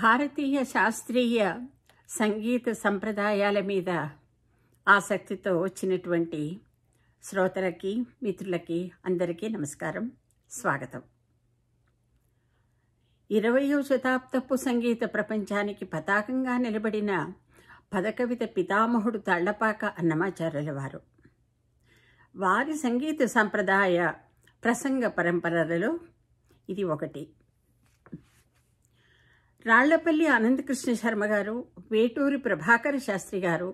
భారతీయ శాస్త్రీయ సంగీత సంప్రదాయాల మీద ఆసక్తితో వచ్చినటువంటి శ్రోతలకి మిత్రులకి అందరికీ నమస్కారం స్వాగతం ఇరవయో శతాబ్దపు సంగీత ప్రపంచానికి పతాకంగా నిలబడిన పదకవిత పితామహుడు తళ్లపాక అన్నమాచార్యుల వారు వారి సంగీత సంప్రదాయ ప్రసంగ పరంపరలలో ఇది ఒకటి రాళ్లపల్లి అనంతకృష్ణ శర్మ గారు వేటూరి ప్రభాకర శాస్త్రి గారు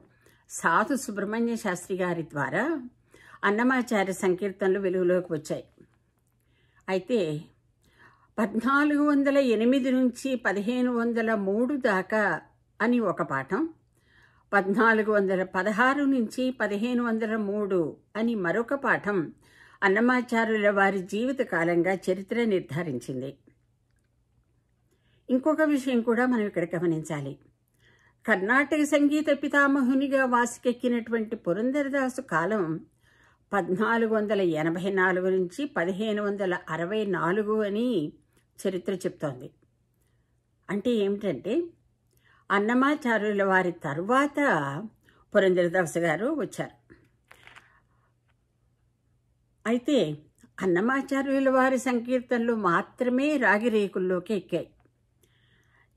సాధు సుబ్రహ్మణ్య శాస్త్రి గారి ద్వారా అన్నమాచార్య సంకీర్తనలు వెలుగులోకి వచ్చాయి అయితే పద్నాలుగు వందల ఎనిమిది నుంచి పదిహేను వందల మూడు దాకా అని ఒక పాఠం పద్నాలుగు వందల పదహారు నుంచి పదిహేను వందల మూడు అని మరొక పాఠం అన్నమాచారుల వారి జీవిత కాలంగా చరిత్ర నిర్ధారించింది ఇంకొక విషయం కూడా మనం ఇక్కడ గమనించాలి కర్ణాటక సంగీత పితామహునిగా వాసికెక్కినటువంటి పురంధరదాసు కాలం పద్నాలుగు వందల ఎనభై నాలుగు నుంచి పదిహేను వందల అరవై నాలుగు అని చరిత్ర చెప్తోంది అంటే ఏమిటంటే అన్నమాచార్యుల వారి తర్వాత పురంధరదాసు గారు వచ్చారు అయితే అన్నమాచార్యుల వారి సంకీర్తనలు మాత్రమే రాగిరేకుల్లోకి ఎక్కాయి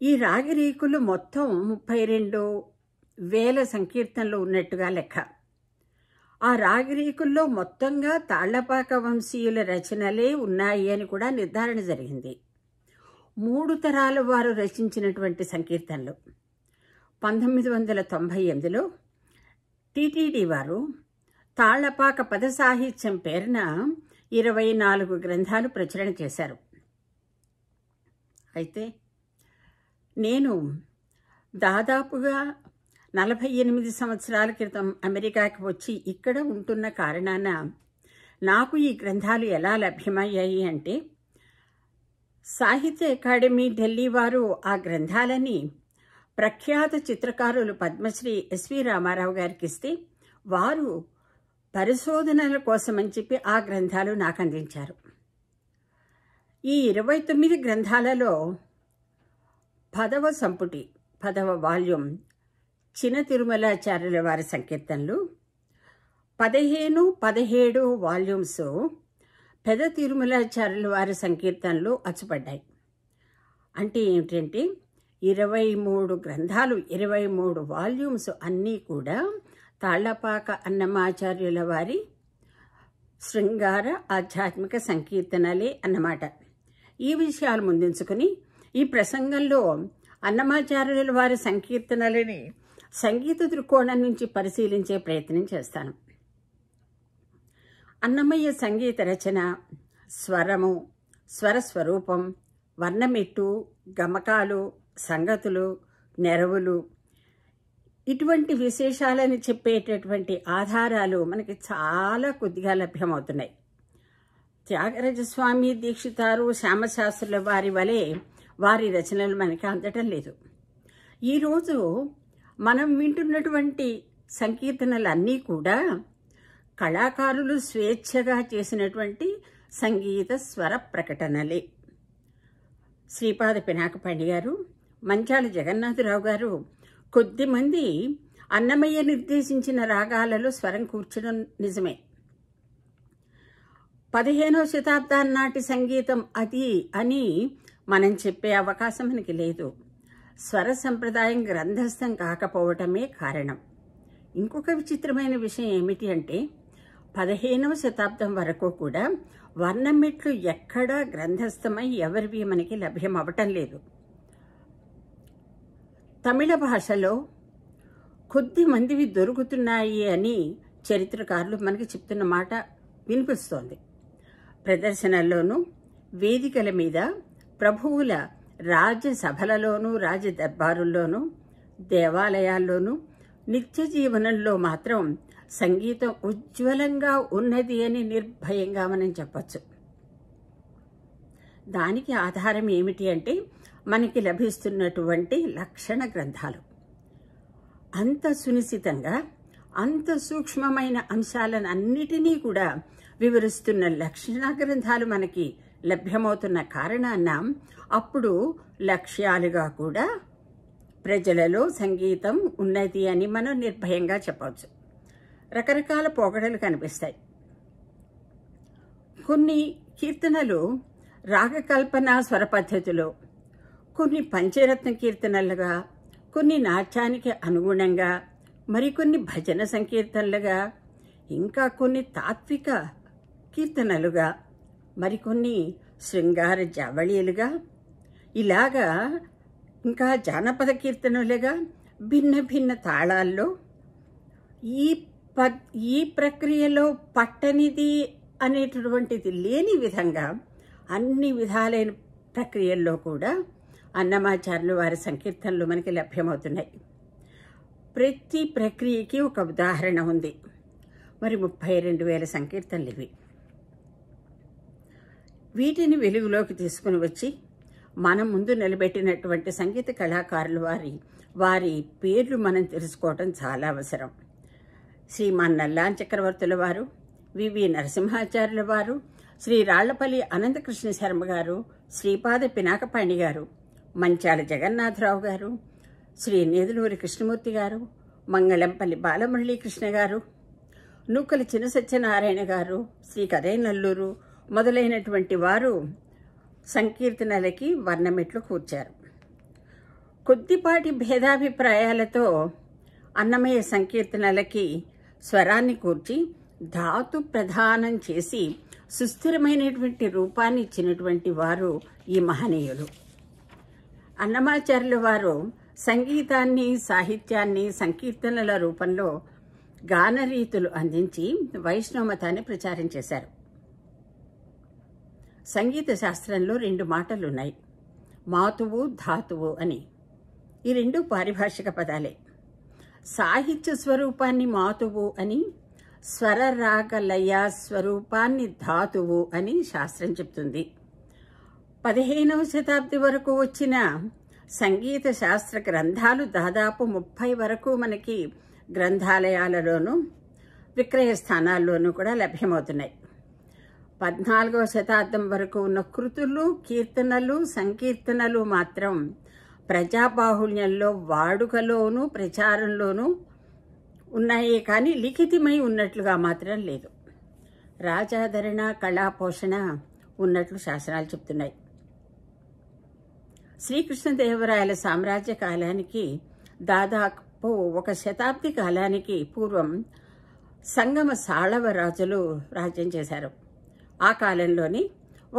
ఈ రాగిరీకులు మొత్తం ముప్పై రెండు వేల సంకీర్తనలు ఉన్నట్టుగా లెక్క ఆ రాగిరీకుల్లో మొత్తంగా తాళ్లపాక వంశీయుల రచనలే ఉన్నాయి అని కూడా నిర్ధారణ జరిగింది మూడు తరాల వారు రచించినటువంటి సంకీర్తనలు పంతొమ్మిది వందల తొంభై ఎనిమిదిలో టీటీడీ వారు తాళ్లపాక పద సాహిత్యం పేరున ఇరవై నాలుగు గ్రంథాలు ప్రచురణ చేశారు అయితే నేను దాదాపుగా నలభై ఎనిమిది సంవత్సరాల క్రితం అమెరికాకి వచ్చి ఇక్కడ ఉంటున్న కారణాన నాకు ఈ గ్రంథాలు ఎలా లభ్యమయ్యాయి అంటే సాహిత్య అకాడమీ ఢిల్లీ వారు ఆ గ్రంథాలని ప్రఖ్యాత చిత్రకారులు పద్మశ్రీ ఎస్వి రామారావు గారికి ఇస్తే వారు పరిశోధనల కోసమని చెప్పి ఆ గ్రంథాలు నాకు అందించారు ఈ ఇరవై తొమ్మిది గ్రంథాలలో పదవ సంపుటి పదవ వాల్యూమ్ చిన తిరుమలాచార్యుల వారి సంకీర్తనలు పదిహేను పదిహేడు వాల్యూమ్స్ పెద తిరుమలాచార్యుల వారి సంకీర్తనలు అచ్చుపడ్డాయి అంటే ఏమిటంటే ఇరవై మూడు గ్రంథాలు ఇరవై మూడు వాల్యూమ్స్ అన్నీ కూడా తాళ్లపాక అన్నమాచార్యుల వారి శృంగార ఆధ్యాత్మిక సంకీర్తనలే అన్నమాట ఈ విషయాలు ముందుంచుకుని ఈ ప్రసంగంలో అన్నమాచార్యుల వారి సంకీర్తనలని సంగీత దృక్కోణం నుంచి పరిశీలించే ప్రయత్నం చేస్తాను అన్నమయ్య సంగీత రచన స్వరము స్వరస్వరూపం వర్ణమెట్టు గమకాలు సంగతులు నెరవులు ఇటువంటి విశేషాలను చెప్పేటటువంటి ఆధారాలు మనకి చాలా కొద్దిగా లభ్యమవుతున్నాయి త్యాగరాజస్వామి దీక్షితారు శ్యామశాస్త్రుల వారి వలె వారి రచనలు మనకి అందటం లేదు ఈరోజు మనం వింటున్నటువంటి సంకీర్తనలన్నీ కూడా కళాకారులు స్వేచ్ఛగా చేసినటువంటి సంగీత స్వర ప్రకటనలే శ్రీపాద పినాకపాణి గారు మంచాల జగన్నాథరావు గారు కొద్దిమంది అన్నమయ్య నిర్దేశించిన రాగాలలో స్వరం కూర్చడం నిజమే పదిహేనో శతాబ్దాన్నాటి సంగీతం అది అని మనం చెప్పే అవకాశం మనకి లేదు స్వర సంప్రదాయం గ్రంథస్థం కాకపోవటమే కారణం ఇంకొక విచిత్రమైన విషయం ఏమిటి అంటే పదిహేనవ శతాబ్దం వరకు కూడా వర్ణమిట్లు ఎక్కడా గ్రంథస్థమై ఎవరివి మనకి లభ్యం అవటం లేదు తమిళ భాషలో కొద్ది మందివి దొరుకుతున్నాయి అని చరిత్రకారులు మనకి చెప్తున్న మాట వినిపిస్తోంది ప్రదర్శనల్లోనూ వేదికల మీద ప్రభువుల రాజసభలలోనూ రాజదర్బారుల్లోనూ దేవాలయాల్లోనూ నిత్య జీవనంలో మాత్రం సంగీతం ఉజ్వలంగా ఉన్నది అని నిర్భయంగా మనం చెప్పచ్చు దానికి ఆధారం ఏమిటి అంటే మనకి లభిస్తున్నటువంటి లక్షణ గ్రంథాలు అంత సునిశ్చితంగా అంత సూక్ష్మమైన అంశాలను అన్నిటినీ కూడా వివరిస్తున్న లక్షణ గ్రంథాలు మనకి లభ్యమవుతున్న కారణాన అప్పుడు లక్ష్యాలుగా కూడా ప్రజలలో సంగీతం ఉన్నది అని మనం నిర్భయంగా చెప్పవచ్చు రకరకాల పొగడలు కనిపిస్తాయి కొన్ని కీర్తనలు రాగకల్పన స్వర పద్ధతిలో కొన్ని పంచరత్న కీర్తనలుగా కొన్ని నాట్యానికి అనుగుణంగా మరికొన్ని భజన సంకీర్తనలుగా ఇంకా కొన్ని తాత్విక కీర్తనలుగా మరికొన్ని శృంగార జవళీలుగా ఇలాగా ఇంకా జానపద కీర్తనలుగా భిన్న భిన్న తాళాల్లో ఈ ప ఈ ప్రక్రియలో పట్టనిది అనేటటువంటిది లేని విధంగా అన్ని విధాలైన ప్రక్రియల్లో కూడా అన్నమాచార్యులు వారి సంకీర్తనలు మనకి లభ్యమవుతున్నాయి ప్రతి ప్రక్రియకి ఒక ఉదాహరణ ఉంది మరి ముప్పై రెండు వేల సంకీర్తనలు ఇవి వీటిని వెలుగులోకి తీసుకుని వచ్చి మన ముందు నిలబెట్టినటువంటి సంగీత కళాకారులు వారి వారి పేర్లు మనం తెలుసుకోవటం చాలా అవసరం శ్రీమాన్ నల్లాన్ చక్రవర్తుల వారు వివి నరసింహాచార్యుల వారు శ్రీ రాళ్లపల్లి అనంతకృష్ణ శర్మ గారు శ్రీపాద పినాకపాణి గారు మంచాల జగన్నాథరావు గారు శ్రీ నేదులూరి కృష్ణమూర్తి గారు మంగళంపల్లి బాలమురళీకృష్ణ గారు నూకల చిన్న సత్యనారాయణ గారు శ్రీ కదై నల్లూరు మొదలైనటువంటి వారు సంకీర్తనలకి వర్ణమెట్లు కూర్చారు కొద్దిపాటి భేదాభిప్రాయాలతో అన్నమయ్య సంకీర్తనలకి స్వరాన్ని కూర్చి ధాతు ప్రధానం చేసి సుస్థిరమైనటువంటి రూపాన్ని ఇచ్చినటువంటి వారు ఈ మహనీయులు అన్నమాచార్యుల వారు సంగీతాన్ని సాహిత్యాన్ని సంకీర్తనల రూపంలో గానరీతులు అందించి వైష్ణవ మతాన్ని ప్రచారం చేశారు సంగీత శాస్త్రంలో రెండు మాటలున్నాయి మాతువు ధాతువు అని ఈ రెండు పారిభాషిక పదాలే సాహిత్య స్వరూపాన్ని మాతువు అని స్వరరాగ లయ స్వరూపాన్ని ధాతువు అని శాస్త్రం చెప్తుంది పదిహేనవ శతాబ్ది వరకు వచ్చిన సంగీత శాస్త్ర గ్రంథాలు దాదాపు ముప్పై వరకు మనకి గ్రంథాలయాలలోనూ విక్రయ స్థానాల్లోనూ కూడా లభ్యమవుతున్నాయి పద్నాలుగవ శతాబ్దం వరకు ఉన్న కృతులు కీర్తనలు సంకీర్తనలు మాత్రం ప్రజాబాహుళ్యంలో వాడుకలోనూ ప్రచారంలోనూ ఉన్నాయే కానీ లిఖితమై ఉన్నట్లుగా మాత్రం లేదు రాజాధరణ కళాపోషణ ఉన్నట్లు శాసనాలు చెప్తున్నాయి శ్రీకృష్ణదేవరాయల సామ్రాజ్య కాలానికి దాదాపు ఒక శతాబ్ది కాలానికి పూర్వం సంగమ సాళవ రాజులు రాజ్యం చేశారు ఆ కాలంలోని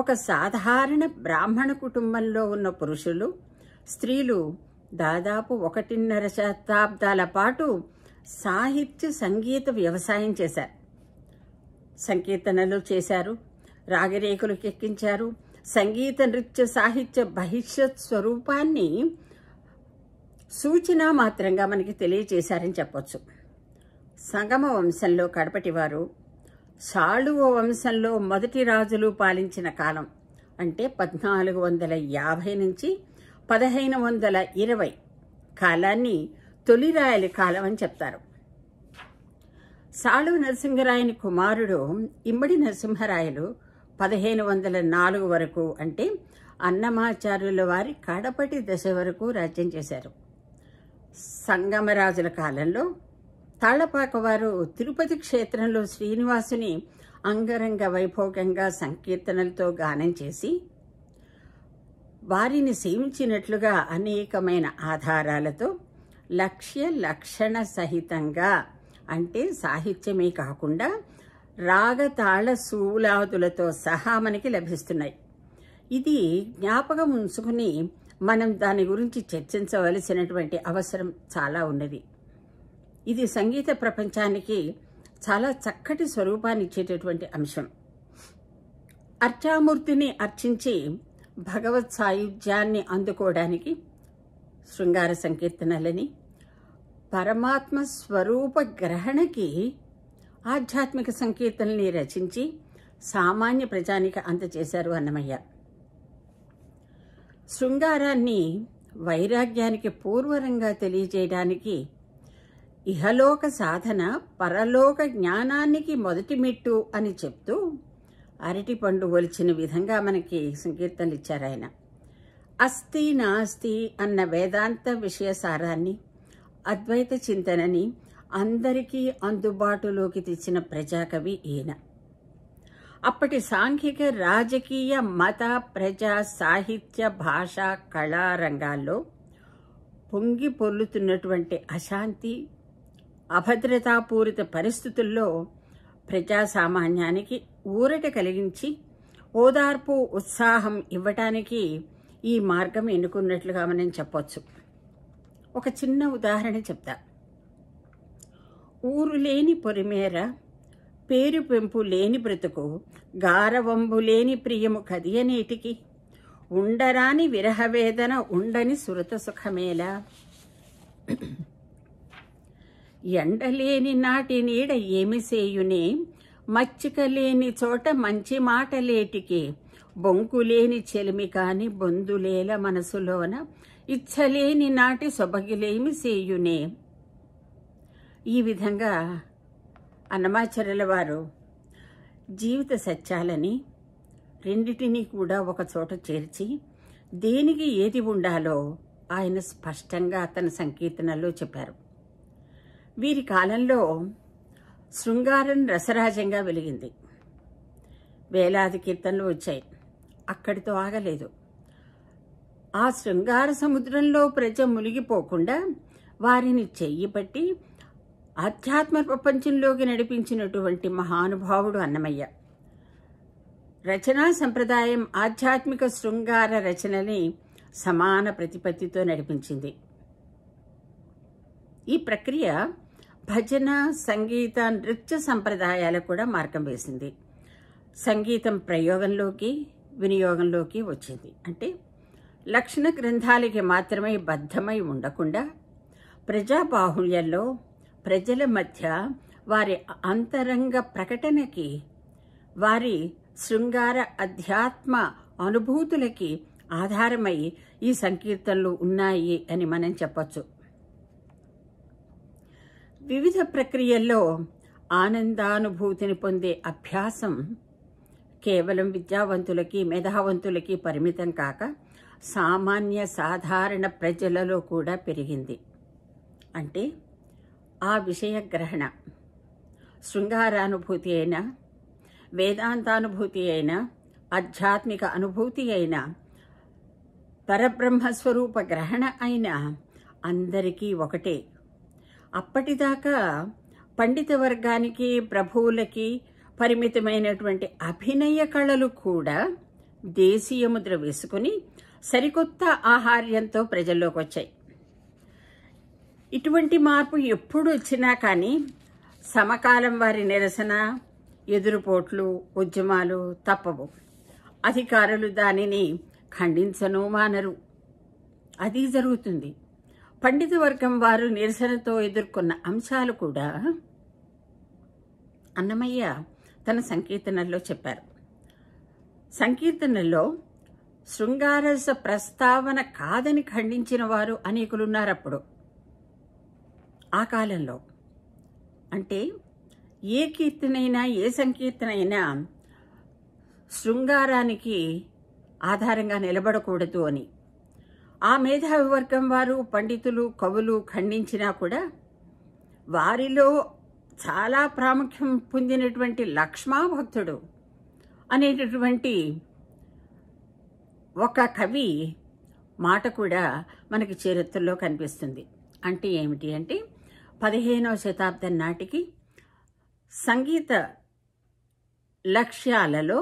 ఒక సాధారణ బ్రాహ్మణ కుటుంబంలో ఉన్న పురుషులు స్త్రీలు దాదాపు ఒకటిన్నర శతాబ్దాల పాటు సాహిత్య సంగీత వ్యవసాయం చేశారు సంకీర్తనలు చేశారు రాగరేఖలు కెక్కించారు సంగీత నృత్య సాహిత్య బహిష్యత్ స్వరూపాన్ని సూచన మాత్రంగా మనకి తెలియజేశారని చెప్పొచ్చు సంగమ వంశంలో కడపటివారు సాళువ వంశంలో మొదటి రాజులు పాలించిన కాలం అంటే పద్నాలుగు వందల యాభై నుంచి పదహైదు వందల ఇరవై కాలాన్ని తొలిరాయల కాలం అని చెప్తారు సాళువ నరసింహరాయని కుమారుడు ఇమ్మడి నరసింహరాయలు పదిహేను వందల నాలుగు వరకు అంటే అన్నమాచార్యుల వారి కడపటి దశ వరకు రాజ్యం చేశారు సంగమరాజుల కాలంలో తాళ్లపాక వారు తిరుపతి క్షేత్రంలో శ్రీనివాసుని అంగరంగ వైభోగంగా సంకీర్తనలతో గానం చేసి వారిని సేవించినట్లుగా అనేకమైన ఆధారాలతో లక్ష్య లక్షణ సహితంగా అంటే సాహిత్యమే కాకుండా రాగతాళ శూలాదులతో సహా మనకి లభిస్తున్నాయి ఇది జ్ఞాపకం ఉంచుకుని మనం దాని గురించి చర్చించవలసినటువంటి అవసరం చాలా ఉన్నది ఇది సంగీత ప్రపంచానికి చాలా చక్కటి స్వరూపాన్ని ఇచ్చేటటువంటి అంశం అర్చామూర్తిని అర్చించి భగవత్ సాయుధ్యాన్ని అందుకోవడానికి శృంగార సంకీర్తనలని పరమాత్మ స్వరూప గ్రహణకి ఆధ్యాత్మిక సంకీర్తనని రచించి సామాన్య ప్రజానికి అందజేశారు అన్నమయ్య శృంగారాన్ని వైరాగ్యానికి పూర్వరంగా తెలియజేయడానికి ఇహలోక సాధన పరలోక జ్ఞానానికి మొదటి మెట్టు అని చెప్తూ అరటి పండు ఒలిచిన విధంగా మనకి సంకీర్తనలు ఇచ్చారు ఆయన అస్థి నాస్తి అన్న వేదాంత విషయ సారాన్ని అద్వైత చింతనని అందరికీ అందుబాటులోకి తెచ్చిన ప్రజాకవి ఈయన అప్పటి సాంఘిక రాజకీయ మత ప్రజా సాహిత్య భాష కళారంగాల్లో పొంగి పొర్లుతున్నటువంటి అశాంతి అభద్రతాపూరిత పరిస్థితుల్లో ప్రజాసామాన్యానికి ఊరట కలిగించి ఓదార్పు ఉత్సాహం ఇవ్వటానికి ఈ మార్గం ఎన్నుకున్నట్లుగా మనం చెప్పొచ్చు ఒక చిన్న ఉదాహరణ చెప్తా ఊరు లేని పొరిమేర పేరు పెంపు లేని బ్రతుకు గారవంబు లేని ప్రియము కదియనేటికి ఉండరాని విరహవేదన ఉండని సురత సుఖమేలా ఎండలేని నాటి నీడ ఏమి చేయునే మచ్చిక లేని చోట మంచి మాటలేటికి బొంకులేని చెలిమి కాని బొందులేల మనసులోన ఇచ్చలేని నాటి సొబగిలేమి సేయునే ఈ విధంగా అన్నమాచార్యుల వారు జీవిత సత్యాలని రెండిటినీ కూడా ఒక చోట చేర్చి దేనికి ఏది ఉండాలో ఆయన స్పష్టంగా తన సంకీర్తనలో చెప్పారు వీరి కాలంలో శృంగారం రసరాజంగా వెలిగింది వేలాది కీర్తనలు వచ్చాయి అక్కడితో ఆగలేదు ఆ శృంగార సముద్రంలో ప్రజ మునిగిపోకుండా వారిని చెయ్యి పట్టి ఆధ్యాత్మ ప్రపంచంలోకి నడిపించినటువంటి మహానుభావుడు అన్నమయ్య రచనా సంప్రదాయం ఆధ్యాత్మిక శృంగార రచనని సమాన ప్రతిపత్తితో నడిపించింది ఈ ప్రక్రియ భజన సంగీత నృత్య సంప్రదాయాలకు కూడా మార్గం వేసింది సంగీతం ప్రయోగంలోకి వినియోగంలోకి వచ్చింది అంటే లక్షణ గ్రంథాలకి మాత్రమే బద్ధమై ఉండకుండా ప్రజాబాహుళ్యంలో ప్రజల మధ్య వారి అంతరంగ ప్రకటనకి వారి శృంగార అధ్యాత్మ అనుభూతులకి ఆధారమై ఈ సంకీర్తనలు ఉన్నాయి అని మనం చెప్పచ్చు వివిధ ప్రక్రియల్లో ఆనందానుభూతిని పొందే అభ్యాసం కేవలం విద్యావంతులకి మేధావంతులకి పరిమితం కాక సామాన్య సాధారణ ప్రజలలో కూడా పెరిగింది అంటే ఆ విషయ గ్రహణ శృంగారానుభూతి అయినా వేదాంతానుభూతి అయినా ఆధ్యాత్మిక అనుభూతి అయినా పరబ్రహ్మస్వరూప గ్రహణ అయినా అందరికీ ఒకటే అప్పటిదాకా పండిత వర్గానికి ప్రభువులకి పరిమితమైనటువంటి అభినయ కళలు కూడా దేశీయ ముద్ర వేసుకుని సరికొత్త ఆహార్యంతో ప్రజల్లోకి వచ్చాయి ఇటువంటి మార్పు ఎప్పుడు వచ్చినా కానీ సమకాలం వారి నిరసన ఎదురుపోట్లు ఉద్యమాలు తప్పవు అధికారులు దానిని ఖండించను మానరు అది జరుగుతుంది పండిత వర్గం వారు నిరసనతో ఎదుర్కొన్న అంశాలు కూడా అన్నమయ్య తన సంకీర్తనల్లో చెప్పారు సంకీర్తనలో శృంగారస ప్రస్తావన కాదని ఖండించిన వారు అనేకులున్నారప్పుడు ఆ కాలంలో అంటే ఏ కీర్తనైనా ఏ సంకీర్తనైనా శృంగారానికి ఆధారంగా నిలబడకూడదు అని ఆ మేధావి వర్గం వారు పండితులు కవులు ఖండించినా కూడా వారిలో చాలా ప్రాముఖ్యం పొందినటువంటి లక్ష్మా భక్తుడు అనేటటువంటి ఒక కవి మాట కూడా మనకి చరిత్రలో కనిపిస్తుంది అంటే ఏమిటి అంటే పదిహేనవ శతాబ్దం నాటికి సంగీత లక్ష్యాలలో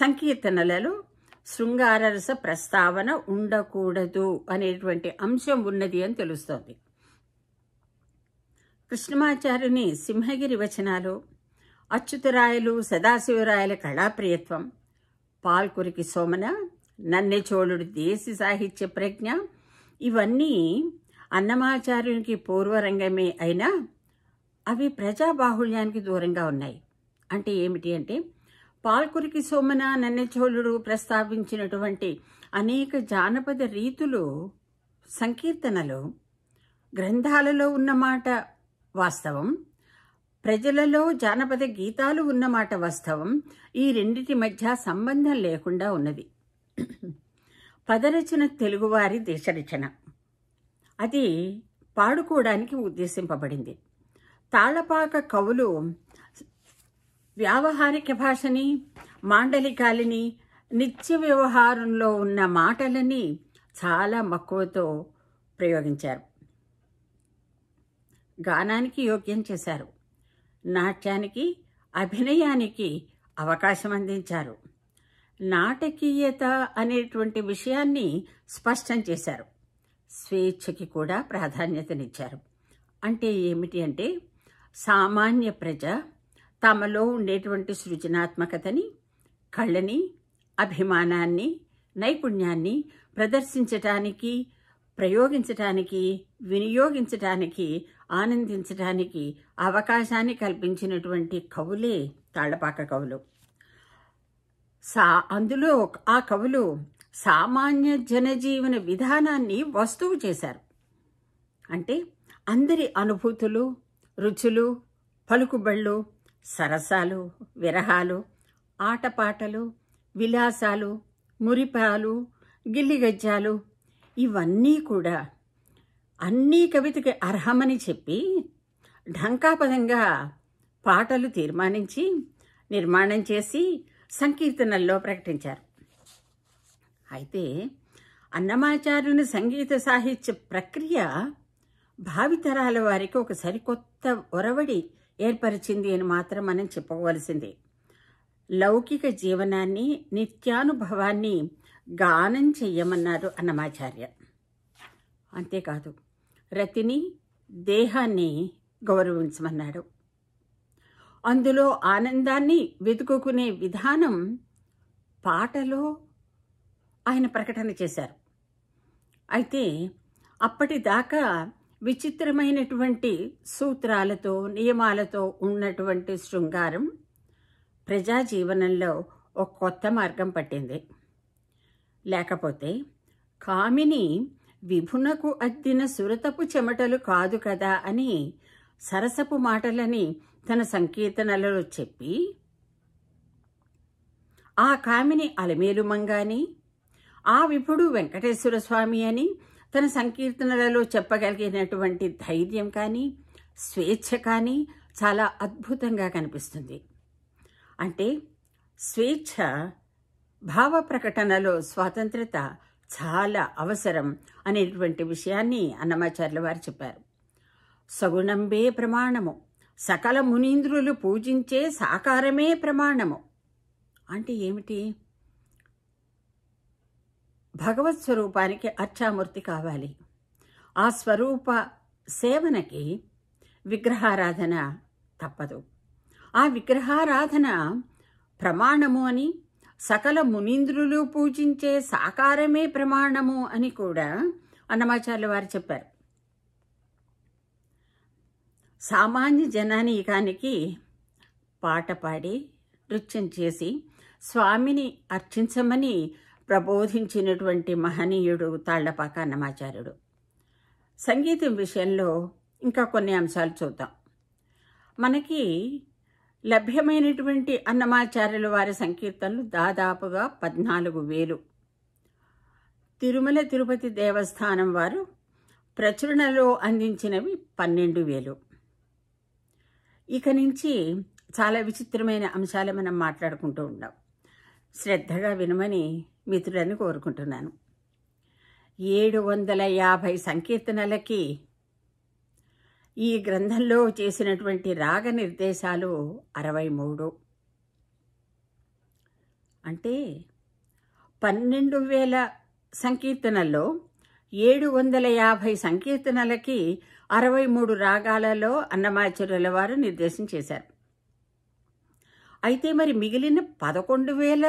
సంకీర్తనలలో శృంగారరస ప్రస్తావన ఉండకూడదు అనేటువంటి అంశం ఉన్నది అని తెలుస్తోంది కృష్ణమాచార్యుని సింహగిరి వచనాలు అచ్యుతరాయలు సదాశివరాయల కళాప్రియత్వం పాల్కురికి సోమన నన్నెచోళుడు దేశ సాహిత్య ప్రజ్ఞ ఇవన్నీ అన్నమాచార్యునికి పూర్వరంగమే అయినా అవి ప్రజాబాహుళ్యానికి దూరంగా ఉన్నాయి అంటే ఏమిటి అంటే పాల్కురికి సోమన నన్నెచోళుడు ప్రస్తావించినటువంటి అనేక జానపద రీతులు సంకీర్తనలు గ్రంథాలలో ఉన్నమాట వాస్తవం ప్రజలలో జానపద గీతాలు ఉన్నమాట వాస్తవం ఈ రెండిటి మధ్య సంబంధం లేకుండా ఉన్నది పదరచన తెలుగువారి దేశరచన అది పాడుకోవడానికి ఉద్దేశింపబడింది తాళపాక కవులు వ్యావహారిక భాషని మాండలికాలని నిత్య వ్యవహారంలో ఉన్న మాటలని చాలా మక్కువతో ప్రయోగించారు గానానికి యోగ్యం చేశారు నాట్యానికి అభినయానికి అవకాశం అందించారు నాటకీయత అనేటువంటి విషయాన్ని స్పష్టం చేశారు స్వేచ్ఛకి కూడా ప్రాధాన్యతనిచ్చారు అంటే ఏమిటి అంటే సామాన్య ప్రజ తమలో ఉండేటువంటి సృజనాత్మకతని కళ్ళని అభిమానాన్ని నైపుణ్యాన్ని ప్రదర్శించటానికి ప్రయోగించటానికి వినియోగించటానికి ఆనందించటానికి అవకాశాన్ని కల్పించినటువంటి కవులే తాళపాక కవులు సా అందులో ఆ కవులు సామాన్య జనజీవన విధానాన్ని వస్తువు చేశారు అంటే అందరి అనుభూతులు రుచులు పలుకుబళ్ళు సరసాలు విరహాలు ఆటపాటలు విలాసాలు మురిపాలు గిల్లిగజ్జాలు ఇవన్నీ కూడా అన్నీ కవితకి అర్హమని చెప్పి ఢంకాపదంగా పాటలు తీర్మానించి నిర్మాణం చేసి సంకీర్తనల్లో ప్రకటించారు అయితే అన్నమాచార్యుని సంగీత సాహిత్య ప్రక్రియ భావితరాల వారికి ఒక సరికొత్త ఒరవడి ఏర్పరిచింది అని మాత్రం మనం చెప్పవలసిందే లౌకిక జీవనాన్ని నిత్యానుభవాన్ని గానం చెయ్యమన్నారు అన్నమాచార్య అంతేకాదు రతిని దేహాన్ని గౌరవించమన్నాడు అందులో ఆనందాన్ని వెతుకుకునే విధానం పాటలో ఆయన ప్రకటన చేశారు అయితే అప్పటిదాకా విచిత్రమైనటువంటి సూత్రాలతో నియమాలతో ఉన్నటువంటి శృంగారం ప్రజా జీవనంలో ఒక కొత్త మార్గం పట్టింది లేకపోతే కామిని విభునకు అద్దిన సురతపు చెమటలు కాదు కదా అని సరసపు మాటలని తన సంకీర్తనలలో చెప్పి ఆ కామిని అలమేలుమంగాని ఆ విభుడు వెంకటేశ్వర స్వామి అని తన సంకీర్తనలలో చెప్పగలిగినటువంటి ధైర్యం కానీ స్వేచ్ఛ కానీ చాలా అద్భుతంగా కనిపిస్తుంది అంటే స్వేచ్ఛ భావ ప్రకటనలో స్వాతంత్రత చాలా అవసరం అనేటువంటి విషయాన్ని అన్నమాచార్యుల వారు చెప్పారు సగుణంబే ప్రమాణము సకల మునీంద్రులు పూజించే సాకారమే ప్రమాణము అంటే ఏమిటి భగవత్ స్వరూపానికి అర్చామూర్తి కావాలి ఆ స్వరూప సేవనకి విగ్రహారాధన తప్పదు ఆ విగ్రహారాధన ప్రమాణము అని సకల మునీంద్రులు పూజించే సాకారమే ప్రమాణము అని కూడా అన్నమాచార్యుల వారు చెప్పారు సామాన్య జనానీకానికి పాట పాడి నృత్యం చేసి స్వామిని అర్చించమని ప్రబోధించినటువంటి మహనీయుడు తాళ్లపాక అన్నమాచార్యుడు సంగీతం విషయంలో ఇంకా కొన్ని అంశాలు చూద్దాం మనకి లభ్యమైనటువంటి అన్నమాచార్యుల వారి సంకీర్తనలు దాదాపుగా పద్నాలుగు వేలు తిరుమల తిరుపతి దేవస్థానం వారు ప్రచురణలో అందించినవి పన్నెండు వేలు ఇక నుంచి చాలా విచిత్రమైన అంశాలు మనం మాట్లాడుకుంటూ ఉన్నాం శ్రద్ధగా వినమని మిత్రుడని కోరుకుంటున్నాను ఏడు వందల యాభై సంకీర్తనలకి ఈ గ్రంథంలో చేసినటువంటి రాగ నిర్దేశాలు అరవై మూడు అంటే పన్నెండు వేల సంకీర్తనల్లో ఏడు వందల యాభై సంకీర్తనలకి అరవై మూడు రాగాలలో అన్నమాచార్యుల వారు నిర్దేశం చేశారు అయితే మరి మిగిలిన పదకొండు వేల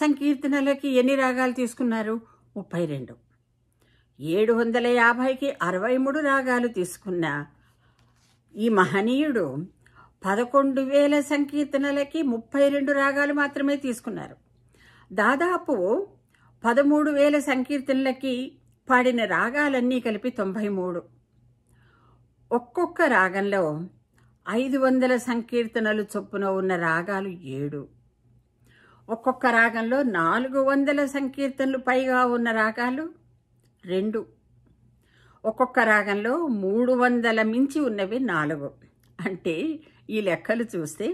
సంకీర్తనలకి ఎన్ని రాగాలు తీసుకున్నారు ముప్పై రెండు ఏడు వందల యాభైకి అరవై మూడు రాగాలు తీసుకున్న ఈ మహనీయుడు పదకొండు వేల సంకీర్తనలకి ముప్పై రెండు రాగాలు మాత్రమే తీసుకున్నారు దాదాపు పదమూడు వేల సంకీర్తనలకి పాడిన రాగాలన్నీ కలిపి తొంభై మూడు ఒక్కొక్క రాగంలో ఐదు వందల సంకీర్తనలు చొప్పున ఉన్న రాగాలు ఏడు ఒక్కొక్క రాగంలో నాలుగు వందల సంకీర్తనలు పైగా ఉన్న రాగాలు రెండు ఒక్కొక్క రాగంలో మూడు వందల మించి ఉన్నవి నాలుగు అంటే ఈ లెక్కలు చూస్తే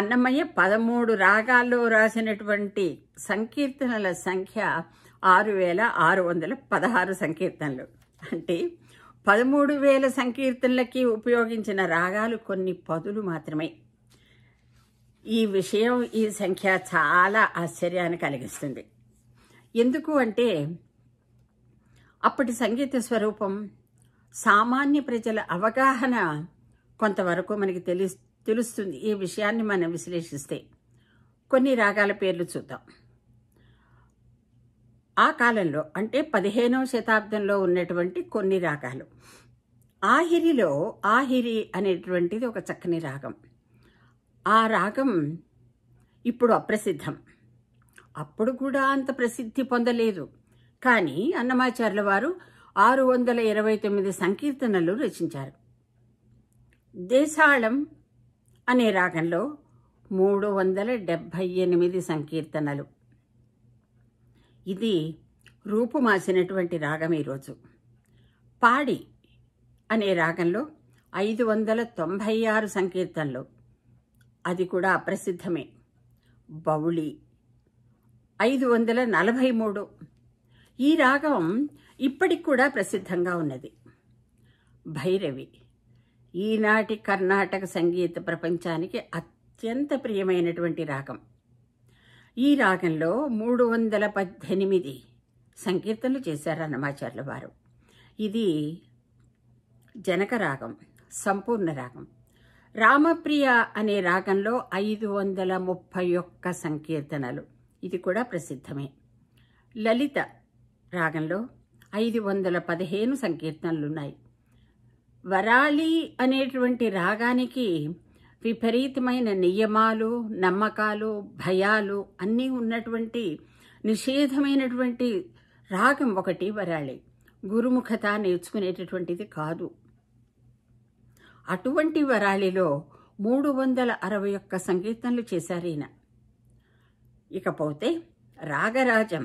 అన్నమయ్య పదమూడు రాగాల్లో రాసినటువంటి సంకీర్తనల సంఖ్య ఆరు వేల ఆరు వందల పదహారు సంకీర్తనలు అంటే పదమూడు వేల సంకీర్తనలకి ఉపయోగించిన రాగాలు కొన్ని పదులు మాత్రమే ఈ విషయం ఈ సంఖ్య చాలా ఆశ్చర్యాన్ని కలిగిస్తుంది ఎందుకు అంటే అప్పటి సంగీత స్వరూపం సామాన్య ప్రజల అవగాహన కొంతవరకు మనకి తెలి తెలుస్తుంది ఈ విషయాన్ని మనం విశ్లేషిస్తే కొన్ని రాగాల పేర్లు చూద్దాం ఆ కాలంలో అంటే పదిహేనవ శతాబ్దంలో ఉన్నటువంటి కొన్ని రాగాలు ఆహిరిలో ఆహిరి అనేటువంటిది ఒక చక్కని రాగం ఆ రాగం ఇప్పుడు అప్రసిద్ధం అప్పుడు కూడా అంత ప్రసిద్ధి పొందలేదు కానీ అన్నమాచార్యుల వారు ఆరు వందల ఇరవై తొమ్మిది సంకీర్తనలు రచించారు దేశాళం అనే రాగంలో మూడు వందల డెబ్భై ఎనిమిది సంకీర్తనలు ఇది రూపుమాసినటువంటి రాగం ఈరోజు పాడి అనే రాగంలో ఐదు వందల తొంభై ఆరు సంకీర్తనలు అది కూడా అప్రసిద్ధమే బౌళి ఐదు వందల నలభై మూడు ఈ రాగం ఇప్పటికి కూడా ప్రసిద్ధంగా ఉన్నది భైరవి ఈనాటి కర్ణాటక సంగీత ప్రపంచానికి అత్యంత ప్రియమైనటువంటి రాగం ఈ రాగంలో మూడు వందల పద్దెనిమిది సంకీర్తనలు చేశారు అన్నమాచార్యుల వారు ఇది జనక రాగం సంపూర్ణ రాగం రామప్రియ అనే రాగంలో ఐదు వందల ముప్పై ఒక్క సంకీర్తనలు ఇది కూడా ప్రసిద్ధమే లలిత రాగంలో ఐదు వందల పదిహేను సంకీర్తనలున్నాయి వరాలి అనేటువంటి రాగానికి విపరీతమైన నియమాలు నమ్మకాలు భయాలు అన్నీ ఉన్నటువంటి నిషేధమైనటువంటి రాగం ఒకటి వరాళి గురుముఖత నేర్చుకునేటటువంటిది కాదు అటువంటి వరాలిలో మూడు వందల అరవై ఒక్క సంగీతంలు చేశారీయన ఇకపోతే రాగరాజం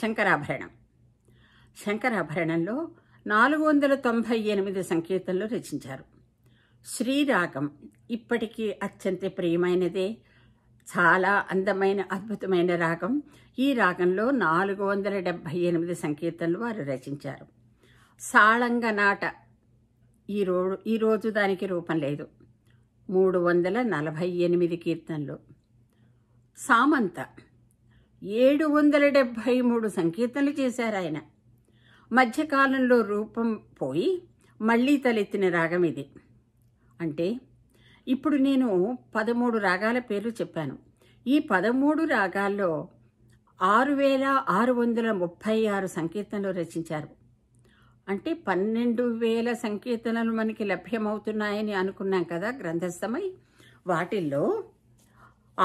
శంకరాభరణం శంకరాభరణంలో నాలుగు వందల తొంభై ఎనిమిది సంకీర్తనలు రచించారు శ్రీరాగం ఇప్పటికీ అత్యంత ప్రియమైనదే చాలా అందమైన అద్భుతమైన రాగం ఈ రాగంలో నాలుగు వందల డెబ్భై ఎనిమిది సంకీర్తనలు వారు రచించారు సాళంగనాట ఈ ఈరోజు దానికి రూపం లేదు మూడు వందల నలభై ఎనిమిది కీర్తనలు సామంత ఏడు వందల డెబ్భై మూడు సంకీర్తనలు చేశారు ఆయన మధ్యకాలంలో రూపం పోయి మళ్ళీ తలెత్తిన రాగం ఇది అంటే ఇప్పుడు నేను పదమూడు రాగాల పేర్లు చెప్పాను ఈ పదమూడు రాగాల్లో ఆరు వేల ఆరు వందల ముప్పై ఆరు సంకీర్తనలు రచించారు అంటే పన్నెండు వేల సంకీర్తనలు మనకి లభ్యమవుతున్నాయని అనుకున్నాం కదా గ్రంథస్థమై వాటిల్లో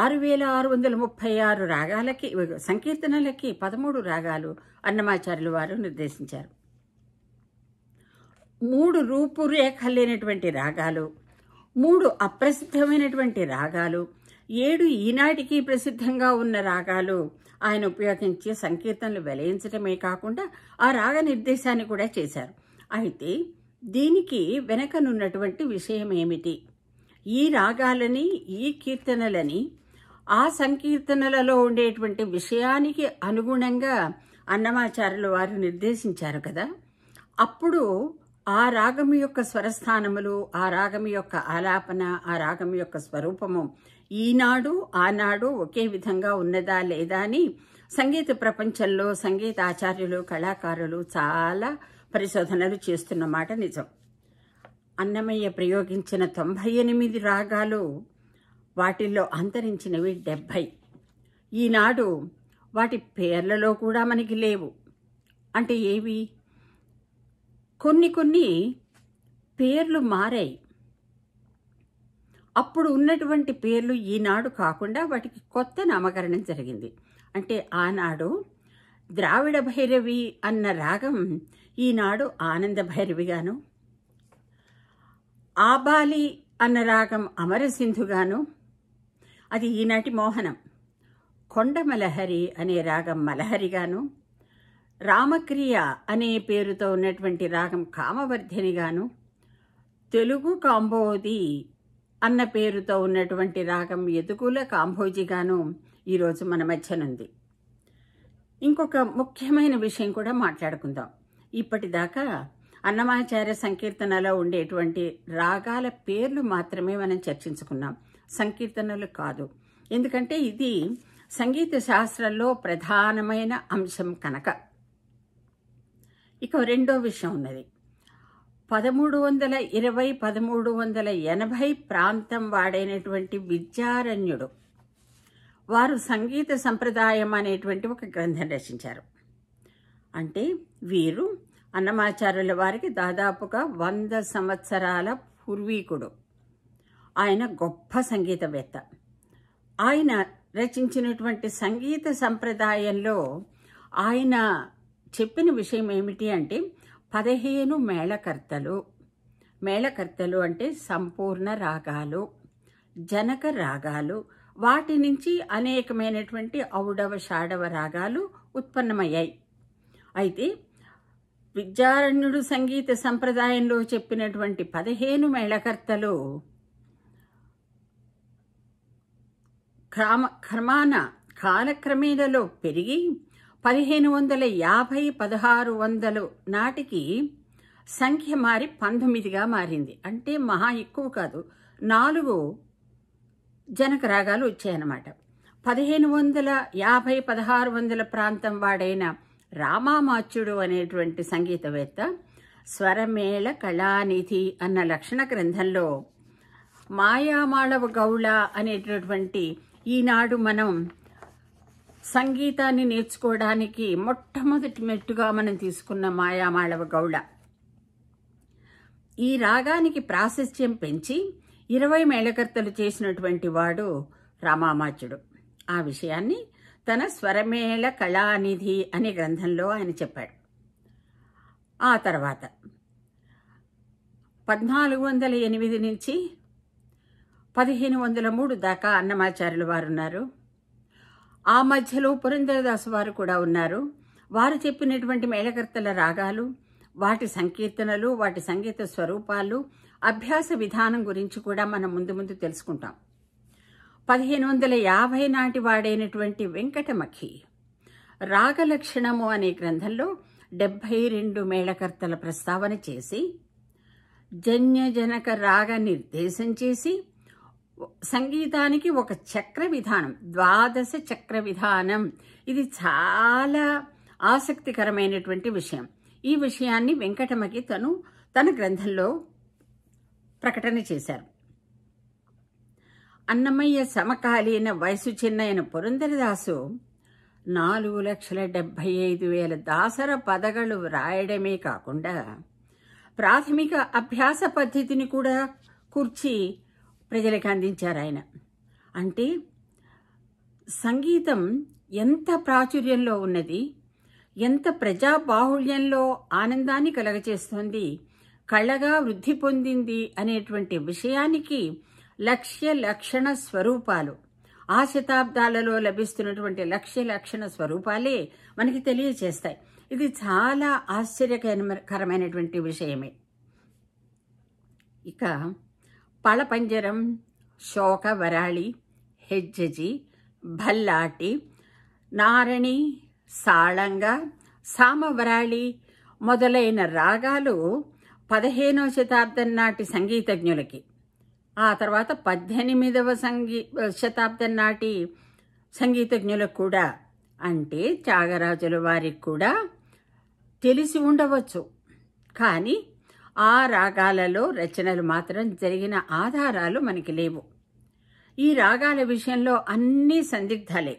ఆరు వేల ఆరు వందల ముప్పై ఆరు రాగాలకి సంకీర్తనలకి పదమూడు రాగాలు అన్నమాచార్యులు వారు నిర్దేశించారు మూడు రూపురేఖలు లేనటువంటి రాగాలు మూడు అప్రసిద్ధమైనటువంటి రాగాలు ఏడు ఈనాటికి ప్రసిద్ధంగా ఉన్న రాగాలు ఆయన ఉపయోగించే సంకీర్తనలు వెలయించడమే కాకుండా ఆ రాగ నిర్దేశాన్ని కూడా చేశారు అయితే దీనికి వెనకనున్నటువంటి విషయం ఏమిటి ఈ రాగాలని ఈ కీర్తనలని ఆ సంకీర్తనలలో ఉండేటువంటి విషయానికి అనుగుణంగా అన్నమాచార్యుల వారు నిర్దేశించారు కదా అప్పుడు ఆ రాగము యొక్క స్వరస్థానములు ఆ రాగము యొక్క ఆలాపన ఆ రాగము యొక్క స్వరూపము ఈనాడు ఆనాడు ఒకే విధంగా ఉన్నదా లేదా అని సంగీత ప్రపంచంలో సంగీత ఆచార్యులు కళాకారులు చాలా పరిశోధనలు చేస్తున్నమాట నిజం అన్నమయ్య ప్రయోగించిన తొంభై ఎనిమిది రాగాలు వాటిల్లో అంతరించినవి డెబ్భై ఈనాడు వాటి పేర్లలో కూడా మనకి లేవు అంటే ఏవి కొన్ని కొన్ని పేర్లు మారాయి అప్పుడు ఉన్నటువంటి పేర్లు ఈనాడు కాకుండా వాటికి కొత్త నామకరణం జరిగింది అంటే ఆనాడు ద్రావిడ భైరవి అన్న రాగం ఈనాడు ఆనంద భైరవిగాను ఆబాలి అన్న రాగం అమరసింధుగాను అది ఈనాటి మోహనం కొండమలహరి అనే రాగం మలహరిగాను రామక్రియ అనే పేరుతో ఉన్నటువంటి రాగం గాను తెలుగు కాంబోది అన్న పేరుతో ఉన్నటువంటి రాగం ఎదుగుల కాంభోజిగాను ఈరోజు మన మధ్యనుంది ఇంకొక ముఖ్యమైన విషయం కూడా మాట్లాడుకుందాం ఇప్పటిదాకా అన్నమాచార్య సంకీర్తనలో ఉండేటువంటి రాగాల పేర్లు మాత్రమే మనం చర్చించుకున్నాం సంకీర్తనలు కాదు ఎందుకంటే ఇది సంగీత శాస్త్రంలో ప్రధానమైన అంశం కనుక ఇక రెండో విషయం ఉన్నది పదమూడు వందల ఇరవై పదమూడు వందల ఎనభై ప్రాంతం వాడైనటువంటి విద్యారణ్యుడు వారు సంగీత సంప్రదాయం అనేటువంటి ఒక గ్రంథం రచించారు అంటే వీరు అన్నమాచార్యుల వారికి దాదాపుగా వంద సంవత్సరాల పూర్వీకుడు ఆయన గొప్ప సంగీతవేత్త ఆయన రచించినటువంటి సంగీత సంప్రదాయంలో ఆయన చెప్పిన విషయం ఏమిటి అంటే పదిహేను మేళకర్తలు మేళకర్తలు అంటే సంపూర్ణ రాగాలు జనక రాగాలు వాటి నుంచి అనేకమైనటువంటి ఔడవ షాడవ రాగాలు ఉత్పన్నమయ్యాయి అయితే విద్యారణ్యుడు సంగీత సంప్రదాయంలో చెప్పినటువంటి పదిహేను మేళకర్తలు క్రమ క్రమాన కాలక్రమేణలో పెరిగి పదిహేను వందల యాభై పదహారు వందలు నాటికి సంఖ్య మారి పంతొమ్మిదిగా మారింది అంటే మహా ఎక్కువ కాదు నాలుగు జనక రాగాలు వచ్చాయన్నమాట పదిహేను వందల యాభై పదహారు వందల ప్రాంతం వాడైన రామామాచ్యుడు అనేటువంటి సంగీతవేత్త స్వరమేళ కళానిధి అన్న లక్షణ గ్రంథంలో మాయామాళవ గౌళ అనేటటువంటి ఈనాడు మనం సంగీతాన్ని నేర్చుకోవడానికి మొట్టమొదటి మెట్టుగా మనం తీసుకున్న మాయామాళవ గౌడ ఈ రాగానికి ప్రాశస్త్యం పెంచి ఇరవై మేళకర్తలు చేసినటువంటి వాడు రామామాచుడు ఆ విషయాన్ని తన స్వరమేళ కళానిధి అనే గ్రంథంలో ఆయన చెప్పాడు ఆ తర్వాత పద్నాలుగు వందల ఎనిమిది నుంచి పదిహేను వందల మూడు దాకా అన్నమాచార్యులు వారున్నారు ఆ మధ్యలో పురంధరదాసు వారు కూడా ఉన్నారు వారు చెప్పినటువంటి మేళకర్తల రాగాలు వాటి సంకీర్తనలు వాటి సంగీత స్వరూపాలు అభ్యాస విధానం గురించి కూడా మనం ముందు ముందు తెలుసుకుంటాం పదిహేను వందల యాభై నాటి వాడైనటువంటి వెంకటమఖి రాగలక్షణము అనే గ్రంథంలో డెబ్భై రెండు మేళకర్తల ప్రస్తావన చేసి జన్యజనక రాగ నిర్దేశం చేసి సంగీతానికి ఒక చక్ర విధానం ద్వాదశ చక్ర విధానం ఇది చాలా ఆసక్తికరమైనటువంటి విషయం ఈ విషయాన్ని వెంకటమ్మకి తను తన గ్రంథంలో ప్రకటన చేశారు అన్నమయ్య సమకాలీన వయసు చిన్నయన పురంధరదాసు నాలుగు లక్షల డెబ్భై ఐదు వేల దాసర పదగలు వ్రాయడమే కాకుండా ప్రాథమిక అభ్యాస పద్ధతిని కూడా కూర్చి ప్రజలకు అందించారు ఆయన అంటే సంగీతం ఎంత ప్రాచుర్యంలో ఉన్నది ఎంత ప్రజా బాహుళ్యంలో ఆనందాన్ని కలగచేస్తుంది కళగా వృద్ధి పొందింది అనేటువంటి విషయానికి లక్ష్య లక్షణ స్వరూపాలు ఆ శతాబ్దాలలో లభిస్తున్నటువంటి లక్ష్య లక్షణ స్వరూపాలే మనకి తెలియచేస్తాయి ఇది చాలా ఆశ్చర్యకరమైనటువంటి విషయమే ఇక పళపంజరం శోక వరాళి హెజ్జజి భల్లాటి నారణి సాళంగ సామవరాళి మొదలైన రాగాలు పదిహేనవ శతాబ్దం నాటి సంగీతజ్ఞులకి ఆ తర్వాత పద్దెనిమిదవ సంగీ శతాబ్దం నాటి సంగీతజ్ఞులకు కూడా అంటే త్యాగరాజుల వారికి కూడా తెలిసి ఉండవచ్చు కానీ ఆ రాగాలలో రచనలు మాత్రం జరిగిన ఆధారాలు మనకి లేవు ఈ రాగాల విషయంలో అన్నీ సందిగ్ధాలే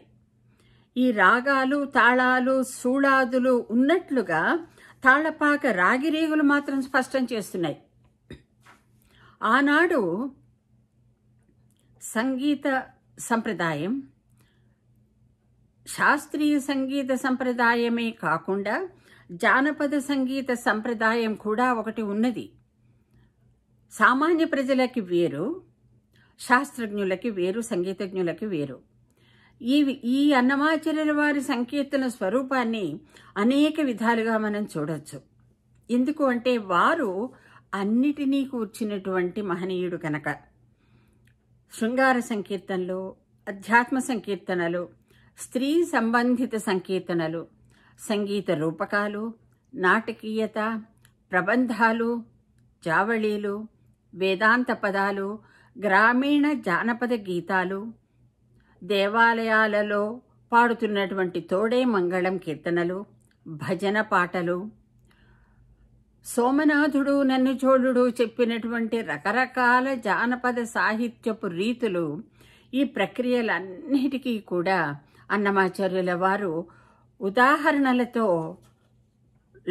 ఈ రాగాలు తాళాలు సూడాదులు ఉన్నట్లుగా తాళపాక రాగిరేగులు మాత్రం స్పష్టం చేస్తున్నాయి ఆనాడు సంగీత సంప్రదాయం శాస్త్రీయ సంగీత సంప్రదాయమే కాకుండా జానపద సంగీత సంప్రదాయం కూడా ఒకటి ఉన్నది సామాన్య ప్రజలకి వేరు శాస్త్రజ్ఞులకి వేరు సంగీతజ్ఞులకి వేరు ఈ ఈ అన్నమాచార్యుల వారి సంకీర్తన స్వరూపాన్ని అనేక విధాలుగా మనం చూడవచ్చు ఎందుకు అంటే వారు అన్నిటినీ కూర్చున్నటువంటి మహనీయుడు కనుక శృంగార సంకీర్తనలు అధ్యాత్మ సంకీర్తనలు స్త్రీ సంబంధిత సంకీర్తనలు సంగీత రూపకాలు నాటకీయత ప్రబంధాలు జావళీలు వేదాంత పదాలు గ్రామీణ జానపద గీతాలు దేవాలయాలలో పాడుతున్నటువంటి తోడే మంగళం కీర్తనలు భజన పాటలు సోమనాథుడు నన్ను చోళుడు చెప్పినటువంటి రకరకాల జానపద సాహిత్యపు రీతులు ఈ ప్రక్రియలన్నిటికీ కూడా అన్నమాచార్యుల వారు ఉదాహరణలతో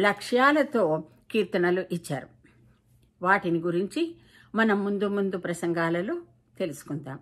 లక్ష్యాలతో కీర్తనలు ఇచ్చారు వాటిని గురించి మనం ముందు ముందు ప్రసంగాలలో తెలుసుకుందాం